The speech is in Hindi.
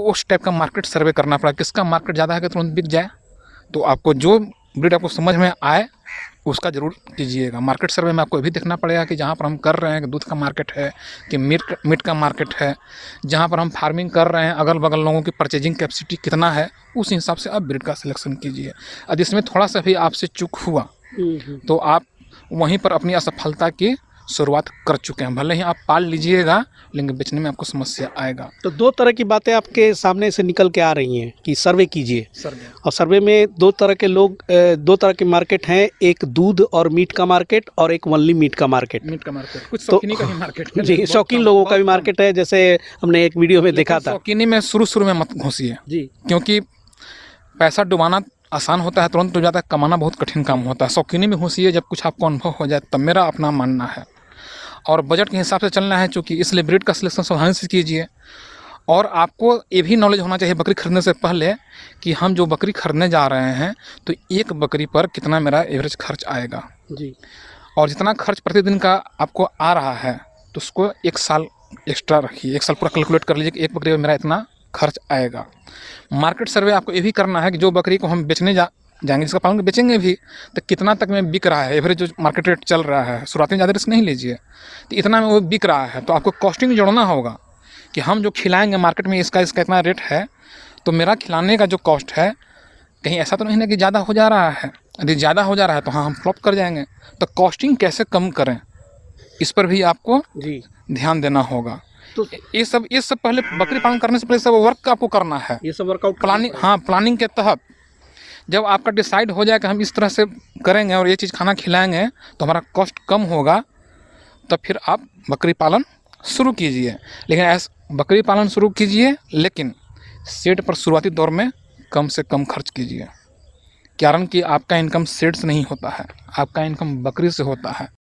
उस टाइप का मार्केट सर्वे करना पड़ा किसका मार्केट ज़्यादा है कि तुरंत बिक जाए तो आपको जो ब्रीड आपको समझ में आए उसका ज़रूर कीजिएगा मार्केट सर्वे में आपको भी देखना पड़ेगा कि जहाँ पर हम कर रहे हैं कि दूध का मार्केट है कि मीट मीट का मार्केट है जहाँ पर हम फार्मिंग कर रहे हैं अगल बगल लोगों की परचेजिंग कैपेसिटी कितना है उस हिसाब से आप ब्रिड का सिलेक्शन कीजिए अब इसमें थोड़ा सा भी आपसे चुक हुआ हम्म, हम्म। तो आप वहीं पर अपनी असफलता की शुरुआत कर चुके हैं भले ही आप पाल लीजिएगा लेकिन बेचने में आपको समस्या आएगा तो दो तरह की बातें आपके सामने से निकल के आ रही हैं कि सर्वे कीजिए सर्वे और सर्वे में दो तरह के लोग दो तरह के मार्केट हैं एक दूध और मीट का मार्केट और एक वनली मीट का मार्केट मीट का मार्केट कुछ तो, का भी मार्केट जी शौकीन लोगों का भी मार्केट है जैसे हमने एक वीडियो में देखा था शौकीनी में शुरू शुरू में मत है जी क्योंकि पैसा डुबाना आसान होता है तुरंत हो जाता है कमाना बहुत कठिन काम होता है शौकीनी में घुसिए जब कुछ आपको अनुभव हो जाए तब मेरा अपना मानना है और बजट के हिसाब से चलना है चूँकि इसलिए ब्रिड का सिलेक्शन सावधानी से कीजिए और आपको ये भी नॉलेज होना चाहिए बकरी खरीदने से पहले कि हम जो बकरी खरीदने जा रहे हैं तो एक बकरी पर कितना मेरा एवरेज खर्च आएगा जी और जितना खर्च प्रतिदिन का आपको आ रहा है तो उसको एक साल एक्स्ट्रा रखिए एक साल पूरा कैलकुलेट कर लीजिए कि एक बकरी पर मेरा इतना खर्च आएगा मार्केट सर्वे आपको ये भी करना है कि जो बकरी को हम बेचने जा जाएंगे जिसका पालन बेचेंगे भी तो कितना तक में बिक रहा है एवरेज जो मार्केट रेट चल रहा है शुरुआती में ज़्यादा रिस्क नहीं लीजिए तो इतना में वो बिक रहा है तो आपको कॉस्टिंग जोड़ना होगा कि हम जो खिलाएंगे मार्केट में इसका इसका इतना रेट है तो मेरा खिलाने का जो कॉस्ट है कहीं ऐसा तो नहीं ना कि ज़्यादा हो जा रहा है यदि ज़्यादा हो जा रहा है तो हाँ हम फ्लॉप कर जाएंगे तो कॉस्टिंग कैसे कम करें इस पर भी आपको जी ध्यान देना होगा तो ये सब ये सब पहले बकरी पालन करने से पहले सब वर्क आपको करना है ये सब वर्कआउट प्लानिंग हाँ प्लानिंग के तहत जब आपका डिसाइड हो जाए कि हम इस तरह से करेंगे और ये चीज़ खाना खिलाएंगे तो हमारा कॉस्ट कम होगा तब फिर आप बकरी पालन शुरू कीजिए लेकिन ऐसा बकरी पालन शुरू कीजिए लेकिन सेट पर शुरुआती दौर में कम से कम खर्च कीजिए कारण कि आपका इनकम सेट से नहीं होता है आपका इनकम बकरी से होता है